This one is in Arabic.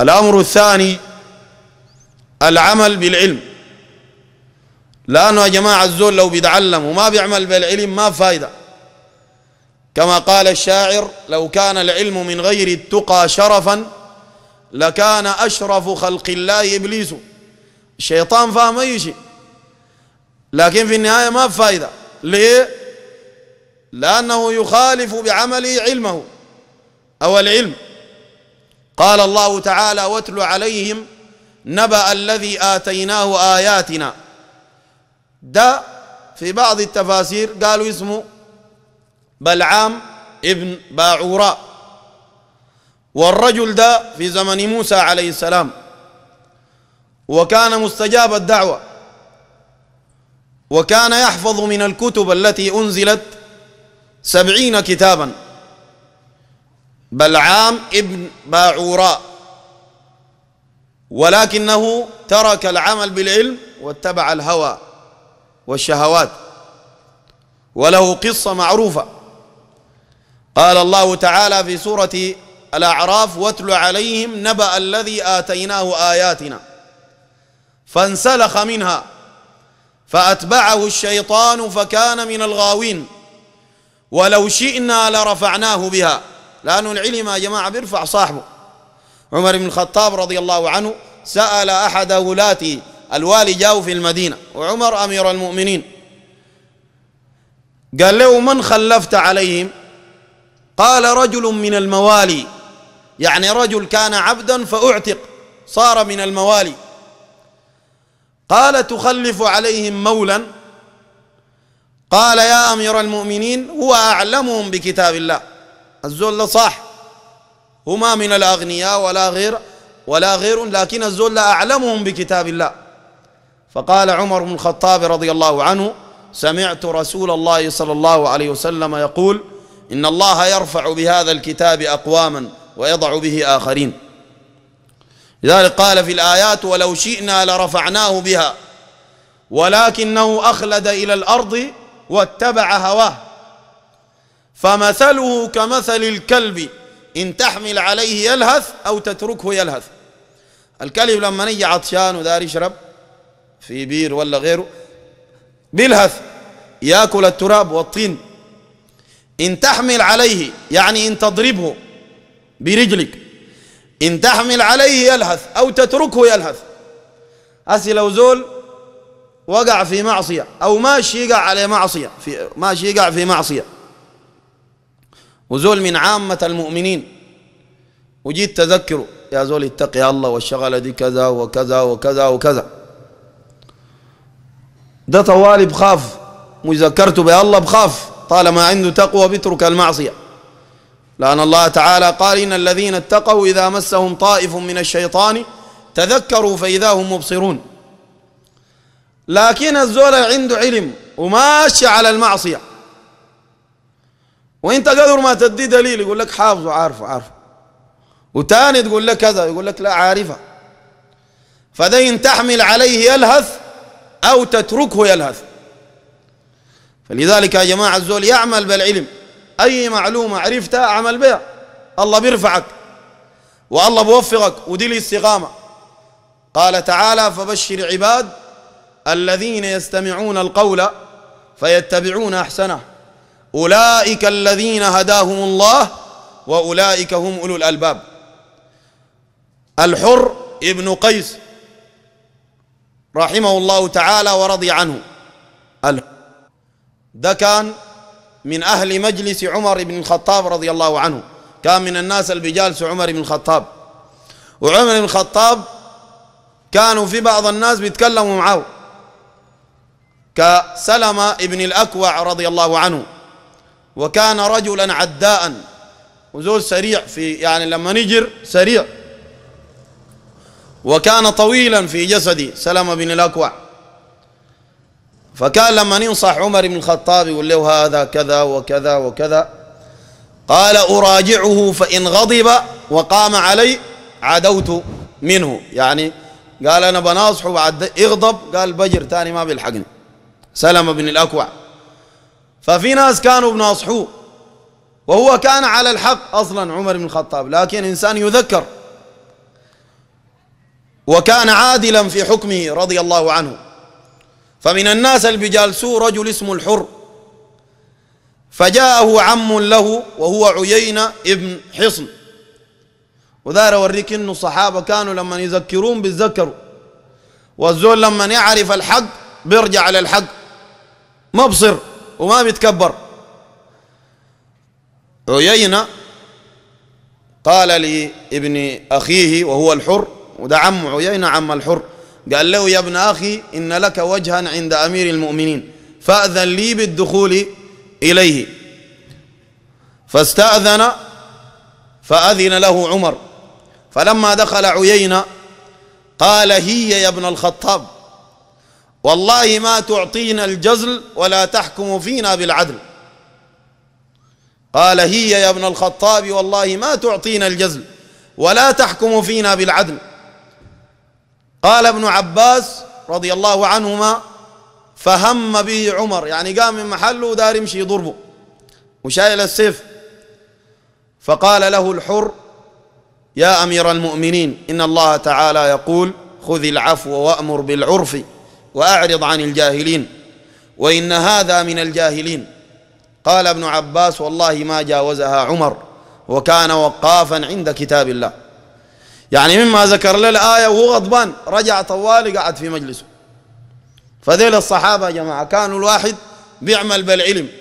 الأمر الثاني العمل بالعلم لأنه يا جماعة الزول لو بيتعلم وما بيعمل بالعلم ما فايدة كما قال الشاعر لو كان العلم من غير التقى شرفا لكان أشرف خلق الله إبليس الشيطان فاهم أي شيء لكن في النهاية ما فايدة ليه؟ لأنه يخالف بعمله علمه أو العلم قال الله تعالى واتل عليهم نبأ الذي آتيناه آياتنا ده في بعض التفاسير قالوا اسمه بلعام ابن باعوراء والرجل ده في زمن موسى عليه السلام وكان مستجاب الدعوة وكان يحفظ من الكتب التي أنزلت سبعين كتاباً بلعام ابن باعوراء ولكنه ترك العمل بالعلم واتبع الهوى والشهوات وله قصة معروفة قال الله تعالى في سورة الأعراف واتل عليهم نبأ الذي آتيناه آياتنا فانسلخ منها فأتبعه الشيطان فكان من الغاوين ولو شئنا لرفعناه بها لأنه العلم يا جماعة بيرفع صاحبه عمر بن الخطاب رضي الله عنه سأل أحد ولاته الوالي جاءه في المدينة وعمر أمير المؤمنين قال له من خلفت عليهم قال رجل من الموالي يعني رجل كان عبدا فأعتق صار من الموالي قال تخلف عليهم مولا قال يا أمير المؤمنين هو أعلمهم بكتاب الله الزول صح هما من الأغنياء ولا غير ولا غير لكن الزول لا أعلمهم بكتاب الله فقال عمر بن الخطاب رضي الله عنه سمعت رسول الله صلى الله عليه وسلم يقول إن الله يرفع بهذا الكتاب أقواما ويضع به آخرين لذلك قال في الآيات ولو شئنا لرفعناه بها ولكنه أخلد إلى الأرض واتبع هواه فمثله كمثل الكلب إن تحمل عليه يلهث أو تتركه يلهث الكلب لما نجي عطشان ودار يشرب في بير ولا غيره بيلهث ياكل التراب والطين ان تحمل عليه يعني ان تضربه برجلك ان تحمل عليه يلهث او تتركه يلهث أسي لو زول وقع في معصيه او ماشي يقع عليه معصيه في ماشي يقع في معصيه وزول من عامة المؤمنين وجيت تذكره يا زول اتقي الله والشغلة دي كذا وكذا وكذا وكذا ده طوالي بخاف مذكرته بالله بخاف طالما عنده تقوى بيترك المعصية لأن الله تعالى قال إن الذين اتقوا إذا مسهم طائف من الشيطان تذكروا فإذا هم مبصرون لكن الزول عنده علم وماشي على المعصية وانت قدر ما تدي دليل يقول لك حافظه عارفه عارفه وتاني تقول لك كذا يقول لك لا عارفه فده ان تحمل عليه يلهث او تتركه يلهث فلذلك يا جماعه الزول يعمل بالعلم اي معلومه عرفتها عمل بها الله بيرفعك والله بوفقك ودي الاستقامه قال تعالى فبشر عباد الذين يستمعون القول فيتبعون احسنه أولئك الذين هداهم الله وأولئك هم أولو الألباب الحر ابن قيس رحمه الله تعالى ورضي عنه ده كان من أهل مجلس عمر بن الخطاب رضي الله عنه كان من الناس اللي بيجالسوا عمر بن الخطاب وعمر بن الخطاب كانوا في بعض الناس بيتكلموا معه كسلمة ابن الأكوع رضي الله عنه وكان رجلا عداء وزول سريع في يعني لما نجر سريع وكان طويلا في جسدي سلمة بن الأكوع فكان لما ينصح عمر بن الخطاب يقول له هذا كذا وكذا وكذا قال أراجعه فإن غضب وقام علي عدوت منه يعني قال أنا بناصحه بعد اغضب قال بجر تاني ما بيلحقني سلمة بن الأكوع ففي ناس كانوا بناصحوه وهو كان على الحق أصلا عمر بن الخطاب لكن إنسان يذكر وكان عادلا في حكمه رضي الله عنه فمن الناس اللي بيجالسوه رجل اسمه الحر فجاءه عم له وهو عيينة ابن حصن وذار اوريك انه الصحابه كانوا لما يذكرون بيتذكروا والزول لما يعرف الحق بيرجع للحق مبصر وما بيتكبر عيينة قال لابن أخيه وهو الحر وده عم عيينة عم الحر قال له يا ابن أخي إن لك وجها عند أمير المؤمنين فأذن لي بالدخول إليه فاستأذن فأذن له عمر فلما دخل عيينة قال هي يا ابن الخطاب والله ما تعطينا الجزل ولا تحكم فينا بالعدل قال هي يا ابن الخطاب والله ما تعطينا الجزل ولا تحكم فينا بالعدل قال ابن عباس رضي الله عنهما فهم به عمر يعني قام من محله ودار يمشي يضربه وشايل السيف فقال له الحر يا امير المؤمنين ان الله تعالى يقول خذ العفو وامر بالعرف وأعرض عن الجاهلين وإن هذا من الجاهلين قال ابن عباس والله ما جاوزها عمر وكان وقافا عند كتاب الله يعني مما ذكر له الآية وهو غضبان رجع طوال قعد في مجلسه فذيل الصحابة يا جماعة كانوا الواحد بيعمل بالعلم